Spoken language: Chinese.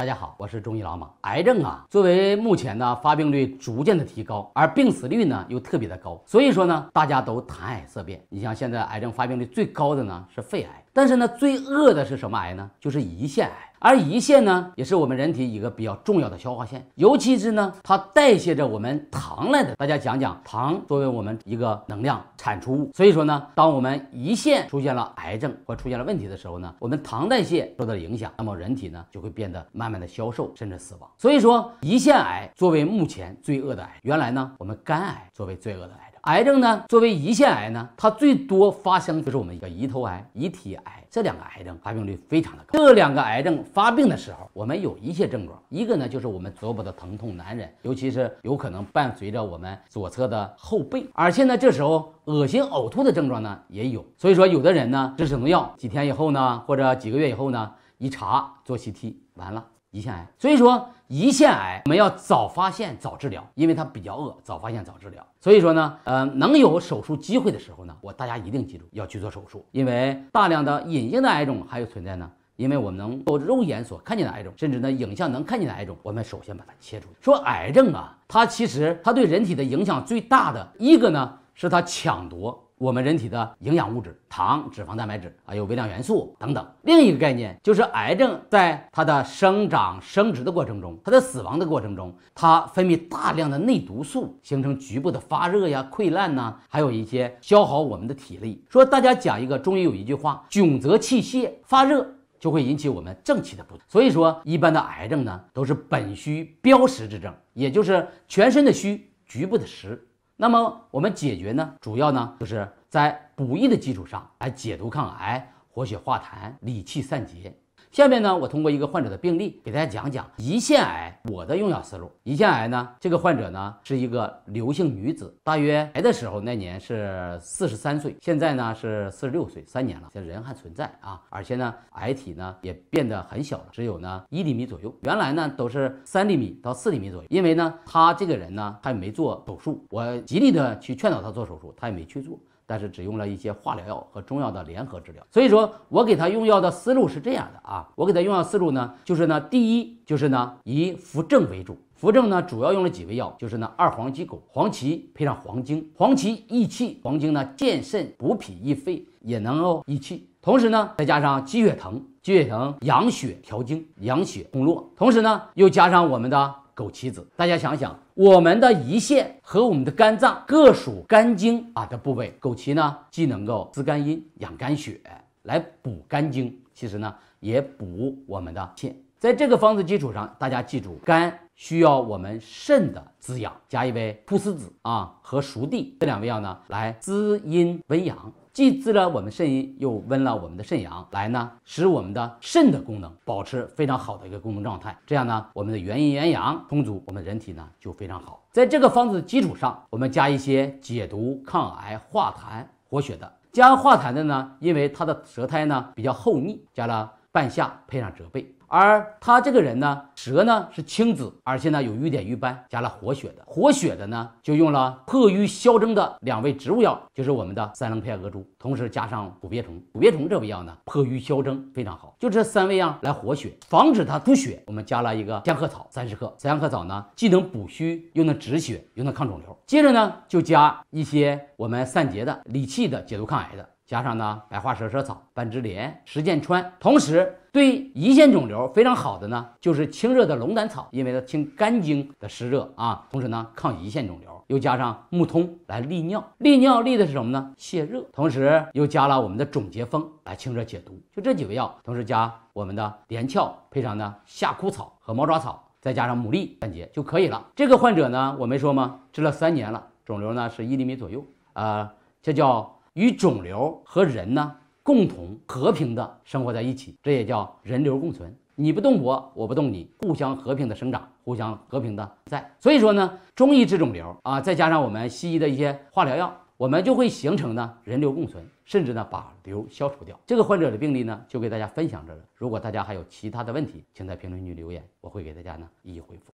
大家好，我是中医老马。癌症啊，作为目前呢发病率逐渐的提高，而病死率呢又特别的高，所以说呢，大家都谈癌色变。你像现在癌症发病率最高的呢是肺癌。但是呢，最恶的是什么癌呢？就是胰腺癌。而胰腺呢，也是我们人体一个比较重要的消化腺，尤其是呢，它代谢着我们糖来的。大家讲讲糖作为我们一个能量产出物。所以说呢，当我们胰腺出现了癌症或出现了问题的时候呢，我们糖代谢受到了影响，那么人体呢就会变得慢慢的消瘦，甚至死亡。所以说，胰腺癌作为目前最恶的癌，原来呢，我们肝癌作为最恶的癌。癌症呢，作为胰腺癌呢，它最多发生就是我们一个胰头癌、胰体癌这两个癌症，发病率非常的高。这两个癌症发病的时候，我们有一些症状，一个呢就是我们左膊的疼痛难忍，尤其是有可能伴随着我们左侧的后背，而且呢这时候恶心呕吐的症状呢也有。所以说有的人呢吃止痛药几天以后呢，或者几个月以后呢，一查做 CT 完了胰腺癌。所以说。胰腺癌我们要早发现早治疗，因为它比较恶，早发现早治疗。所以说呢，呃，能有手术机会的时候呢，我大家一定记住要去做手术，因为大量的隐性的癌种还有存在呢。因为我们能够肉眼所看见的癌种，甚至呢影像能看见的癌种，我们首先把它切除。说癌症啊，它其实它对人体的影响最大的一个呢，是它抢夺。我们人体的营养物质，糖、脂肪、蛋白质还有微量元素等等。另一个概念就是癌症，在它的生长、生殖的过程中，它的死亡的过程中，它分泌大量的内毒素，形成局部的发热呀、溃烂呐，还有一些消耗我们的体力。说大家讲一个中医有一句话：“窘则气泄，发热就会引起我们正气的不足。”所以说，一般的癌症呢，都是本虚标实之症，也就是全身的虚，局部的实。那么我们解决呢，主要呢就是在补益的基础上来解毒抗癌、活血化痰、理气散结。下面呢，我通过一个患者的病例，给大家讲讲胰腺癌。我的用药思路，胰腺癌呢，这个患者呢是一个刘姓女子，大约癌的时候那年是四十三岁，现在呢是四十六岁，三年了，现在人还存在啊，而且呢，癌体呢也变得很小了，只有呢一厘米左右，原来呢都是三厘米到四厘米左右。因为呢，他这个人呢他也没做手术，我极力的去劝导他做手术，他也没去做。但是只用了一些化疗药和中药的联合治疗，所以说我给他用药的思路是这样的啊，我给他用药思路呢，就是呢，第一就是呢，以扶正为主，扶正呢主要用了几味药，就是呢，二黄鸡狗，黄芪配上黄精，黄芪益气，黄精呢健肾补脾益肺，也能够益气，同时呢再加上鸡血藤，鸡血藤养血调经，养血通络，同时呢又加上我们的。枸杞子，大家想想，我们的胰腺和我们的肝脏各属肝经啊的部位。枸杞呢，既能够滋肝阴、养肝血，来补肝经，其实呢，也补我们的肾。在这个方子基础上，大家记住，肝需要我们肾的滋养，加一味菟丝子啊和熟地这两味药呢，来滋阴温阳。既滋了我们肾阴，又温了我们的肾阳，来呢，使我们的肾的功能保持非常好的一个功能状态。这样呢，我们的元阴元阳充足，我们人体呢就非常好。在这个方子的基础上，我们加一些解毒、抗癌、化痰、活血的。加化痰的呢，因为它的舌苔呢比较厚腻，加了半夏，配上浙贝。而他这个人呢，舌呢是青紫，而且呢有瘀点瘀斑，加了活血的。活血的呢，就用了破瘀消征的两味植物药，就是我们的三棱片、莪术，同时加上骨鳖虫。骨鳖虫这味药呢，破瘀消征非常好。就这三味药来活血，防止它出血。我们加了一个仙鹤草三十克，仙鹤草呢既能补虚，又能止血，又能抗肿瘤。接着呢，就加一些我们散结的、理气的、解毒抗癌的。加上呢，白花蛇舌草、半枝莲、石见川，同时对胰腺肿瘤非常好的呢，就是清热的龙胆草，因为它清肝经的湿热啊，同时呢抗胰腺肿瘤，又加上木通来利尿，利尿利的是什么呢？泻热，同时又加了我们的总结风来清热解毒，就这几味药，同时加我们的连翘，配上呢夏枯草和猫爪草，再加上牡蛎半结就可以了。这个患者呢，我没说吗？治了三年了，肿瘤呢是一厘米左右啊，这叫。与肿瘤和人呢共同和平的生活在一起，这也叫人流共存。你不动我，我不动你，互相和平的生长，互相和平的在。所以说呢，中医治肿瘤啊，再加上我们西医的一些化疗药，我们就会形成呢人流共存，甚至呢把瘤消除掉。这个患者的病例呢，就给大家分享这了。如果大家还有其他的问题，请在评论区留言，我会给大家呢一一回复。